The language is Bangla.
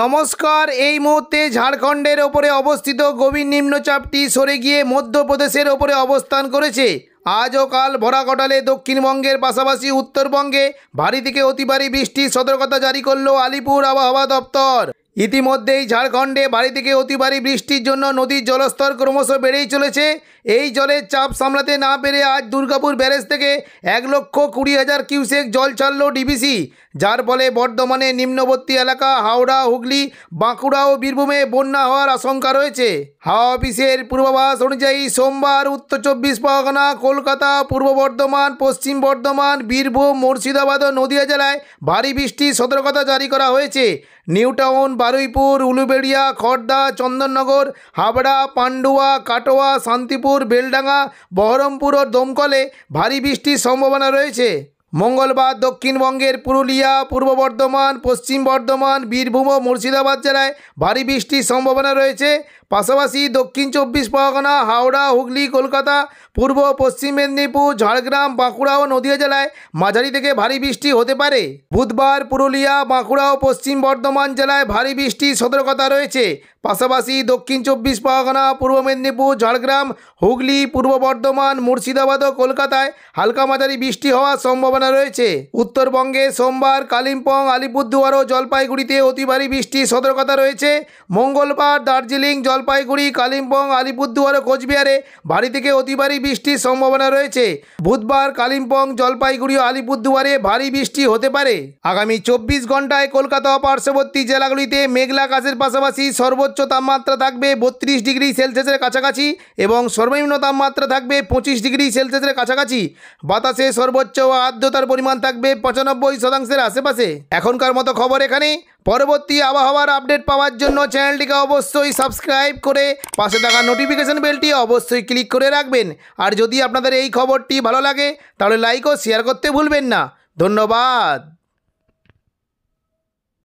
নমস্কার এই মুহূর্তে ঝাড়খণ্ডের ওপরে অবস্থিত গভীর নিম্নচাপটি সরে গিয়ে মধ্যপ্রদেশের ওপরে অবস্থান করেছে আজও কাল ভরাকটালে দক্ষিণবঙ্গের পাশাপাশি উত্তরবঙ্গে ভারী থেকে অতিবারী বৃষ্টির সতর্কতা জারি করল আলিপুর আবহাওয়া দপ্তর ইতিমধ্যেই ঝাড়খণ্ডে বাড়ি থেকে অতিবারী বৃষ্টির জন্য নদীর জলস্তর ক্রমশ বেড়েই চলেছে এই জলের চাপ সামলাতে না পেরে আজ দুর্গাপুর ব্যারেজ থেকে এক লক্ষ কুড়ি হাজার কিউসেক জল ছাড়ল ডিবিসি যার ফলে বর্ধমানে নিম্নবর্তী এলাকা হাওড়া হুগলি বাঁকুড়া ও বীরভূমে বন্যা হওয়ার আশঙ্কা রয়েছে হাওয়া অফিসের পূর্বাভাস অনুযায়ী সোমবার উত্তর চব্বিশ পরগনা কলকাতা পূর্ব বর্ধমান পশ্চিম বর্ধমান বীরভূম মুর্শিদাবাদ ও নদীয়া জেলায় ভারী বৃষ্টির সতর্কতা জারি করা হয়েছে নিউটাউন বারুইপুর উলুবেড়িয়া খড়দা চন্দননগর হাবড়া পান্ডুয়া কাটোয়া শান্তিপুর বেলডাঙ্গা বহরমপুর ও দমকলে ভারী বৃষ্টির সম্ভাবনা রয়েছে মঙ্গলবার দক্ষিণবঙ্গের পুরুলিয়া পূর্ব বর্ধমান পশ্চিম বর্ধমান বীরভূম ও মুর্শিদাবাদ জেলায় ভারী বৃষ্টির সম্ভাবনা রয়েছে পাশাপাশি দক্ষিণ চব্বিশ পরগনা হাওড়া হুগলি কলকাতা পূর্ব পশ্চিম মেদিনীপুর ঝাড়গ্রাম বাঁকুড়া ও নদীয়া জেলায় মাঝারি থেকে ভারী বৃষ্টি হতে পারে বুধবার পুরুলিয়া বাঁকুড়া ও পশ্চিম বর্ধমান জেলায় ভারী বৃষ্টির সতর্কতা রয়েছে পাশাপাশি দক্ষিণ চব্বিশ পরগনা পূর্ব মেদিনীপুর ঝাড়গ্রাম হুগলি পূর্ব বর্ধমান মুর্শিদাবাদ ও কলকাতায় হালকা মাঝারি বৃষ্টি হওয়ার সম্ভাবনা রয়েছে উত্তরবঙ্গে সোমবার কালিম্পং আলিপুরদুয়ার ও জলপাইগুড়িতে অতি ভারী বৃষ্টির সতর্কতা রয়েছে মঙ্গলবার দার্জিলিং জলপাইগুড়ি কালিম্পং আলিপুরদুয়ার ও কোচবিহারে ভারী থেকে অতি ভারী বৃষ্টির সম্ভাবনা রয়েছে বুধবার কালিম্পং জলপাইগুড়ি ও আলিপুরদুয়ারে ভারী বৃষ্টি হতে পারে আগামী চব্বিশ ঘন্টায় কলকাতা পার্শ্ববর্তী জেলাগুলিতে মেঘলা আকাশের পাশাপাশি সর্বোচ্চ সর্বোচ্চ তাপমাত্রা থাকবে বত্রিশ ডিগ্রি সেলসিয়াসের কাছাকাছি এবং সর্বনিম্ন তাপমাত্রা থাকবে পঁচিশ ডিগ্রি সেলসিয়াসের কাছাকাছি বাতাসে সর্বোচ্চ আর্দ্রতার পরিমাণ থাকবে পঁচানব্বই শতাংশের আশেপাশে এখনকার মতো খবর এখানে পরবর্তী আবহাওয়ার আপডেট পাওয়ার জন্য চ্যানেলটিকে অবশ্যই সাবস্ক্রাইব করে পাশে থাকা নোটিফিকেশান বেলটি অবশ্যই ক্লিক করে রাখবেন আর যদি আপনাদের এই খবরটি ভালো লাগে তাহলে লাইক ও শেয়ার করতে ভুলবেন না ধন্যবাদ